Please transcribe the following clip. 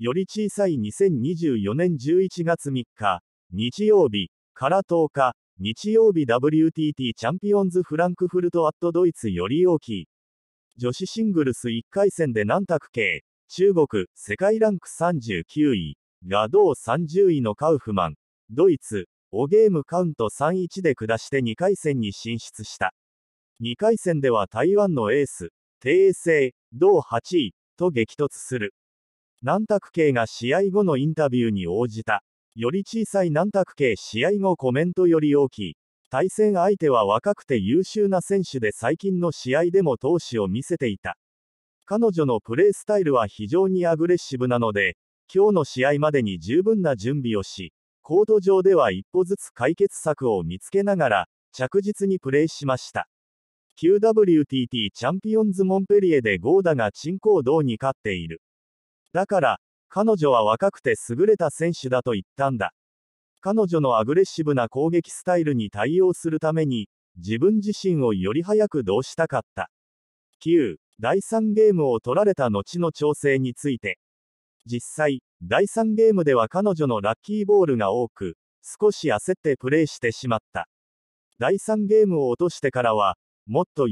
より小さい2024年11月3日、日曜日から10日、日曜日 WTT チャンピオンズフランクフルトアットドイツより大きい。女子シングルス1回戦で南卓系、中国、世界ランク39位、が同30位のカウフマン、ドイツ、オゲームカウント3-1で下して2回戦に進出した。2回戦では台湾のエース、帝政、同8位、と激突する。南卓系が試合後のインタビューに応じた。より小さい南卓系試合後コメントより大きい。対戦相手は若くて優秀な選手で最近の試合でも闘志を見せていた。彼女のプレースタイルは非常にアグレッシブなので、今日の試合までに十分な準備をし、コート上では一歩ずつ解決策を見つけながら、着実にプレーしました。QWTT チャンピオンズモンペリエでゴーダが鎮行道に勝っている。だから、彼女は若くて優れた選手だと言ったんだ。彼女のアグレッシブな攻撃スタイルに対応するために、自分自身をより早くどうしたかった。9、第3ゲームを取られた後の調整について。実際、第3ゲームでは彼女のラッキーボールが多く、少し焦ってプレーしてしまった。第3ゲームを落としてからは、もっと